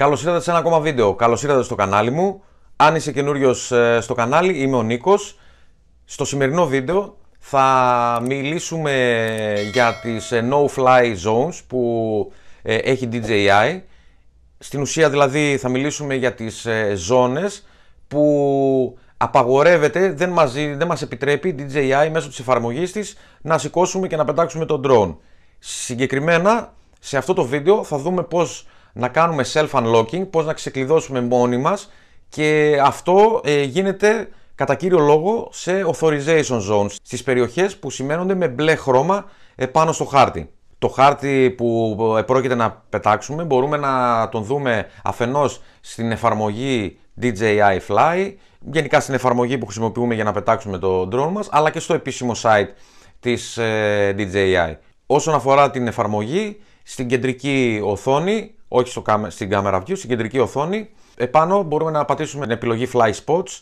Καλώς ήρθατε σε ένα ακόμα βίντεο. Καλώς ήρθατε στο κανάλι μου. Αν είσαι καινούριος ε, στο κανάλι, είμαι ο Νίκος. Στο σημερινό βίντεο θα μιλήσουμε για τις ε, no-fly zones που ε, έχει DJI. Στην ουσία δηλαδή θα μιλήσουμε για τις ζώνες που απαγορεύεται, δεν μας, δεν μας επιτρέπει DJI μέσω της εφαρμογής της να σηκώσουμε και να πετάξουμε τον drone. Συγκεκριμένα σε αυτό το βίντεο θα δούμε πώς να κάνουμε self-unlocking, πώς να ξεκλειδώσουμε μόνοι μας και αυτό ε, γίνεται κατά κύριο λόγο σε authorization zones, στις περιοχές που σημαίνονται με μπλε χρώμα ε, πάνω στο χάρτη. Το χάρτη που ε, πρόκειται να πετάξουμε μπορούμε να τον δούμε αφενός στην εφαρμογή DJI Fly, γενικά στην εφαρμογή που χρησιμοποιούμε για να πετάξουμε το drone μας, αλλά και στο επίσημο site της DJI. Όσον αφορά την εφαρμογή, στην κεντρική οθόνη όχι στο, στην camera view, στην κεντρική οθόνη. Επάνω μπορούμε να πατήσουμε την επιλογή Fly Spots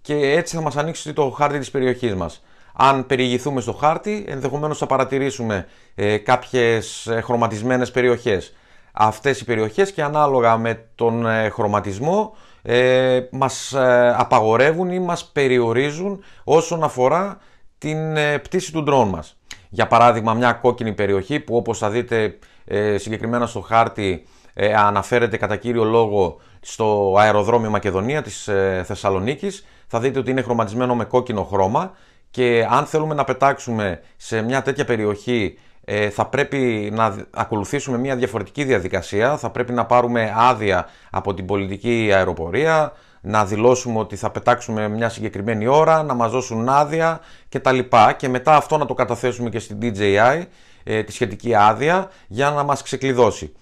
και έτσι θα μας ανοίξει το χάρτη της περιοχής μας. Αν περιηγηθούμε στο χάρτη, ενδεχομένως θα παρατηρήσουμε ε, κάποιες ε, χρωματισμένες περιοχές. Αυτές οι περιοχές και ανάλογα με τον ε, χρωματισμό ε, μας ε, απαγορεύουν ή μας περιορίζουν όσον αφορά την πτήση του ντρόν μας για παράδειγμα μια κόκκινη περιοχή που όπως θα δείτε ε, συγκεκριμένα στο χάρτη ε, αναφέρεται κατά κύριο λόγο στο αεροδρόμιο Μακεδονία της ε, Θεσσαλονίκης. Θα δείτε ότι είναι χρωματισμένο με κόκκινο χρώμα και αν θέλουμε να πετάξουμε σε μια τέτοια περιοχή θα πρέπει να ακολουθήσουμε μια διαφορετική διαδικασία, θα πρέπει να πάρουμε άδεια από την πολιτική αεροπορία, να δηλώσουμε ότι θα πετάξουμε μια συγκεκριμένη ώρα, να μας δώσουν άδεια λοιπά Και μετά αυτό να το καταθέσουμε και στην DJI, ε, τη σχετική άδεια, για να μας ξεκλειδώσει.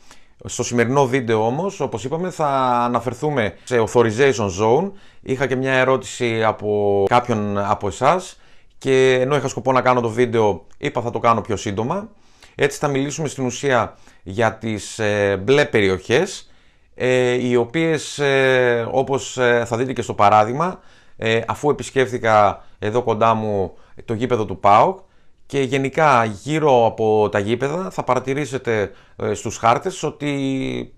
Στο σημερινό βίντεο όμως, όπως είπαμε, θα αναφερθούμε σε authorization zone. Είχα και μια ερώτηση από κάποιον από εσάς και ενώ είχα σκοπό να κάνω το βίντεο, είπα θα το κάνω πιο σύντομα. Έτσι θα μιλήσουμε στην ουσία για τις ε, μπλε περιοχές ε, οι οποίες ε, όπως ε, θα δείτε και στο παράδειγμα ε, αφού επισκέφθηκα εδώ κοντά μου το γήπεδο του ΠΑΟΚ και γενικά γύρω από τα γήπεδα θα παρατηρήσετε στους χάρτες ότι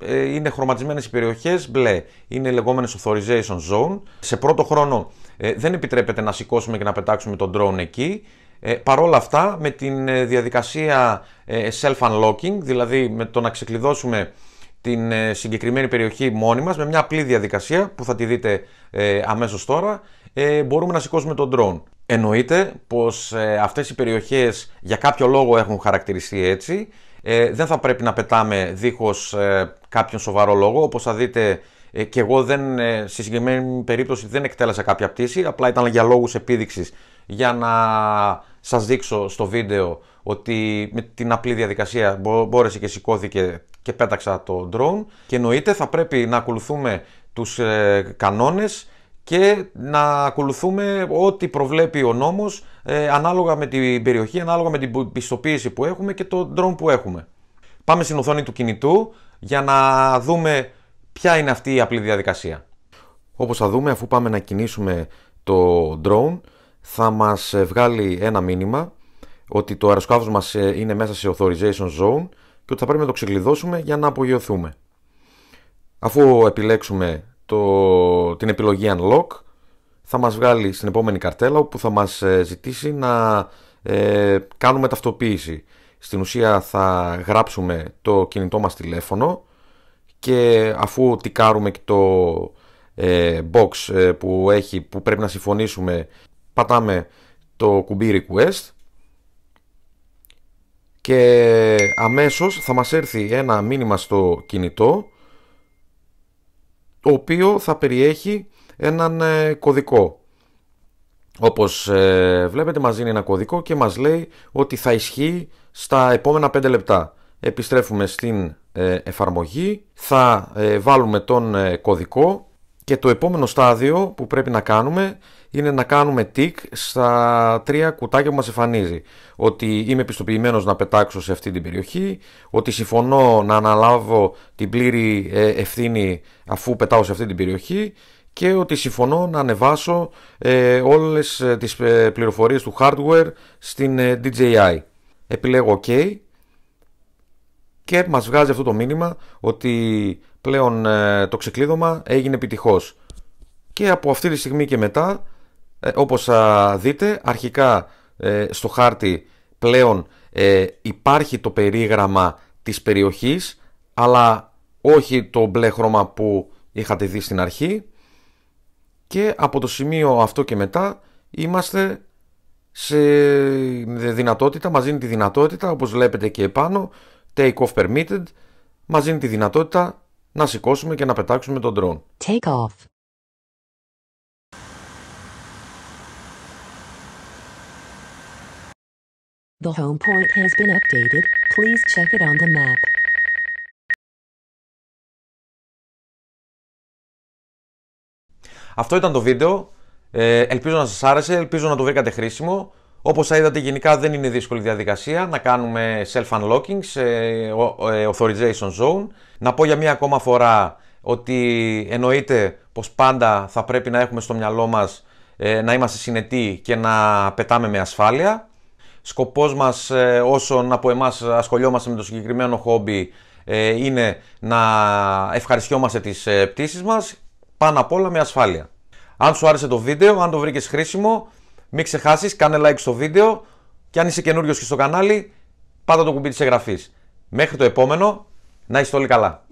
είναι χρωματισμένες οι περιοχές μπλε. Είναι λεγόμενες authorization zone. Σε πρώτο χρόνο δεν επιτρέπεται να σηκώσουμε και να πετάξουμε τον drone εκεί. παρόλα αυτά με την διαδικασία self-unlocking, δηλαδή με το να ξεκλειδώσουμε την ε, συγκεκριμένη περιοχή μόνοι μας με μια απλή διαδικασία που θα τη δείτε ε, αμέσως τώρα ε, μπορούμε να σηκώσουμε τον drone. Εννοείται πως ε, αυτές οι περιοχές για κάποιο λόγο έχουν χαρακτηριστεί έτσι ε, δεν θα πρέπει να πετάμε δίχως ε, κάποιον σοβαρό λόγο όπως θα δείτε και εγώ δεν, στη συγκεκριμένη περίπτωση δεν εκτέλεσα κάποια πτήση απλά ήταν για λόγους επίδειξης για να σας δείξω στο βίντεο ότι με την απλή διαδικασία μπόρεσε και σηκώθηκε και πέταξα το drone και εννοείται θα πρέπει να ακολουθούμε τους ε, κανόνες και να ακολουθούμε ό,τι προβλέπει ο νόμος ε, ανάλογα με την περιοχή, ανάλογα με την πιστοποίηση που έχουμε και το drone που έχουμε. Πάμε στην οθόνη του κινητού για να δούμε ποια είναι αυτή η απλή διαδικασία. Όπως θα δούμε αφού πάμε να κινήσουμε το drone θα μας ε, βγάλει ένα μήνυμα ότι το αεροσκάφος μας ε, είναι μέσα σε authorization zone και ότι θα πρέπει να το ξεκλειδώσουμε για να απογειωθούμε. Αφού επιλέξουμε το, την επιλογή Unlock, θα μας βγάλει στην επόμενη καρτέλα όπου θα μας ε, ζητήσει να ε, κάνουμε ταυτοποίηση. Στην ουσία θα γράψουμε το κινητό μας τηλέφωνο και αφού τικάρουμε και το ε, box που, έχει, που πρέπει να συμφωνήσουμε πατάμε το κουμπί request και αμέσως θα μας έρθει ένα μήνυμα στο κινητό το οποίος θα περιέχει έναν ε, κωδικό. Όπως ε, βλέπετε μας δίνει ένα κωδικό και μας λέει ότι θα ισχύει στα επόμενα 5 λεπτά. Επιστρέφουμε στην ε, εφαρμογή, θα βάλουμε τον κωδικό και το επόμενο στάδιο που πρέπει να κάνουμε είναι να κάνουμε τικ στα τρία κουτάκια που μας εμφανίζει. Ότι είμαι επιστοποιημένος να πετάξω σε αυτή την περιοχή, ότι συμφωνώ να αναλάβω την πλήρη ε, ευθύνη αφού πετάω σε αυτή την περιοχή και ότι συμφωνώ να ανεβάσω ε, όλες τις ε, πληροφορίες του hardware στην DJI. Επιλέγω OK και μας βγάζει αυτό το μήνυμα ότι πλέον ε, το ξεκλείδωμα έγινε επιτυχώς. Και από αυτή τη στιγμή και μετά, ε, όπως θα δείτε, αρχικά ε, στο χάρτη πλέον υπάρχει το περίγραμμα της περιοχής, αλλά όχι το μπλε χρώμα που είχατε δει στην αρχή. Και από το σημείο αυτό και μετά είμαστε σε δυνατότητα, μας δίνει τη δυνατότητα, όπως βλέπετε και επάνω, Take off permitted μας δίνει τη δυνατότητα να σηκώσουμε και να πετάξουμε τον drone. Take off. The home point has been updated. Please check it on the map. Αυτό ήταν το βίντεο. Ε, ελπίζω να σας άρεσε, ελπίζω να το βρήκατε χρήσιμο. Όπως θα είδατε γενικά δεν είναι δύσκολη διαδικασία να κάνουμε self-unlocking σε ε, authorization zone. Να πω για μία ακόμα φορά ότι εννοείται πως πάντα θα πρέπει να έχουμε στο μυαλό μας ε, να είμαστε συνετοί και να πετάμε με ασφάλεια. Σκοπός μας ε, όσων από εμάς ασχολιόμαστε με το συγκεκριμένο χόμπι είναι να ευχαριστιόμαστε τις πτήσεις μας πάνω απ' όλα με ασφάλεια. Αν σου άρεσε το βίντεο, αν το βρήκες χρήσιμο, μην ξεχάσεις, κάνε like στο βίντεο και αν είσαι καινούριο και στο κανάλι, πάτα το κουμπί της εγγραφής. Μέχρι το επόμενο, να είστε όλοι καλά.